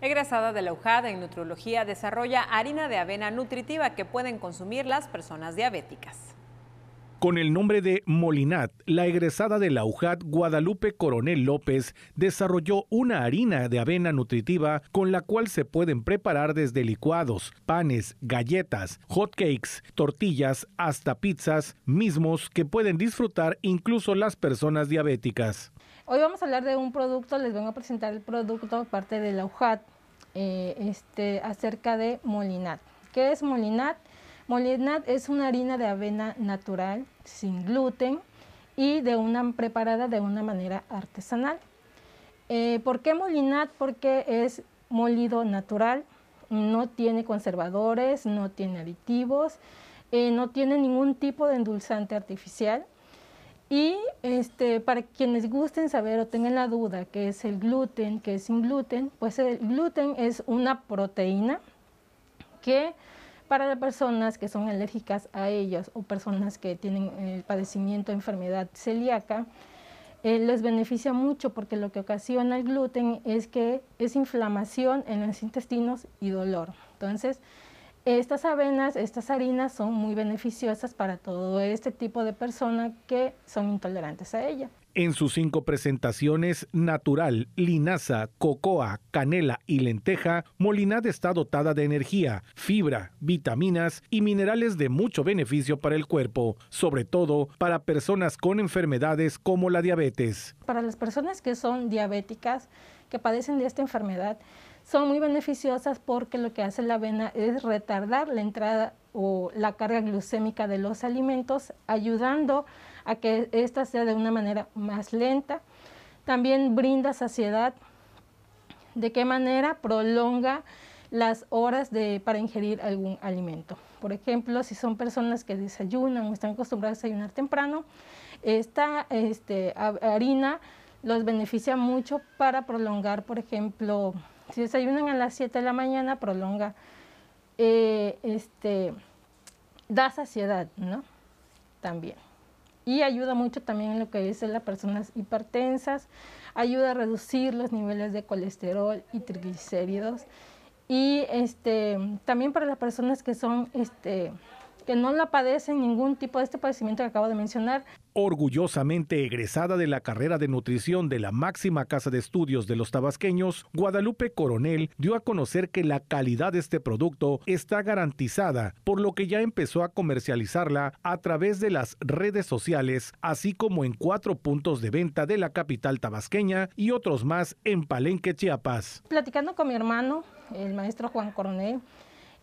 Egresada de la UJAD en Nutrología, desarrolla harina de avena nutritiva que pueden consumir las personas diabéticas. Con el nombre de Molinat, la egresada de la UJAT Guadalupe Coronel López desarrolló una harina de avena nutritiva con la cual se pueden preparar desde licuados, panes, galletas, hotcakes, tortillas hasta pizzas, mismos que pueden disfrutar incluso las personas diabéticas. Hoy vamos a hablar de un producto, les vengo a presentar el producto parte de la UJAT eh, este, acerca de Molinat. ¿Qué es Molinat? Molinat es una harina de avena natural, sin gluten y de una, preparada de una manera artesanal. Eh, ¿Por qué molinat? Porque es molido natural, no tiene conservadores, no tiene aditivos, eh, no tiene ningún tipo de endulzante artificial. Y este, para quienes gusten saber o tengan la duda qué es el gluten, qué es sin gluten, pues el gluten es una proteína que para las personas que son alérgicas a ellas o personas que tienen el eh, padecimiento de enfermedad celíaca, eh, les beneficia mucho porque lo que ocasiona el gluten es que es inflamación en los intestinos y dolor. Entonces, estas avenas, estas harinas son muy beneficiosas para todo este tipo de personas que son intolerantes a ella. En sus cinco presentaciones, natural, linaza, cocoa, canela y lenteja, Molinad está dotada de energía, fibra, vitaminas y minerales de mucho beneficio para el cuerpo, sobre todo para personas con enfermedades como la diabetes. Para las personas que son diabéticas, que padecen de esta enfermedad, son muy beneficiosas porque lo que hace la avena es retardar la entrada o la carga glucémica de los alimentos, ayudando a que ésta sea de una manera más lenta. También brinda saciedad. ¿De qué manera prolonga las horas para ingerir algún alimento? Por ejemplo, si son personas que desayunan o están acostumbradas a desayunar temprano, esta este, harina los beneficia mucho para prolongar, por ejemplo, si desayunan a las 7 de la mañana, prolonga, eh, este, da saciedad, ¿no? También. Y ayuda mucho también en lo que dicen las personas hipertensas, ayuda a reducir los niveles de colesterol y triglicéridos. Y este, también para las personas que son este, que no la padecen ningún tipo de este padecimiento que acabo de mencionar. Orgullosamente egresada de la carrera de nutrición de la máxima casa de estudios de los tabasqueños, Guadalupe Coronel dio a conocer que la calidad de este producto está garantizada, por lo que ya empezó a comercializarla a través de las redes sociales, así como en cuatro puntos de venta de la capital tabasqueña y otros más en Palenque, Chiapas. Platicando con mi hermano, el maestro Juan Coronel,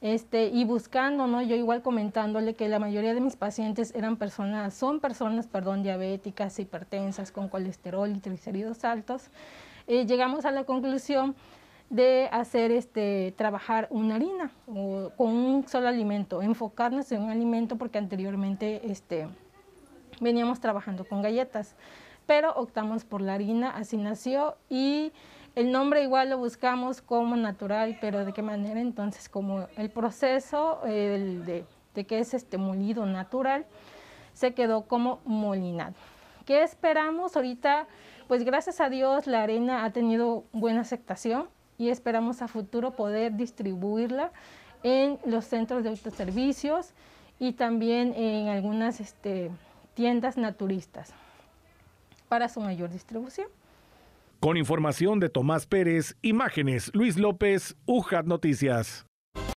este, y buscando, ¿no? Yo igual comentándole que la mayoría de mis pacientes eran personas, son personas, perdón, diabéticas, hipertensas, con colesterol y triglicéridos altos. Eh, llegamos a la conclusión de hacer este trabajar una harina con un solo alimento, enfocarnos en un alimento porque anteriormente este, veníamos trabajando con galletas pero optamos por la harina, así nació y el nombre igual lo buscamos como natural, pero de qué manera, entonces como el proceso de, que es este molido natural se quedó como molinado. ¿Qué esperamos ahorita? Pues gracias a Dios la arena ha tenido buena aceptación y esperamos a futuro poder distribuirla en los centros de autoservicios y también en algunas este, tiendas naturistas para su mayor distribución. Con información de Tomás Pérez, imágenes Luis López, UJAT Noticias.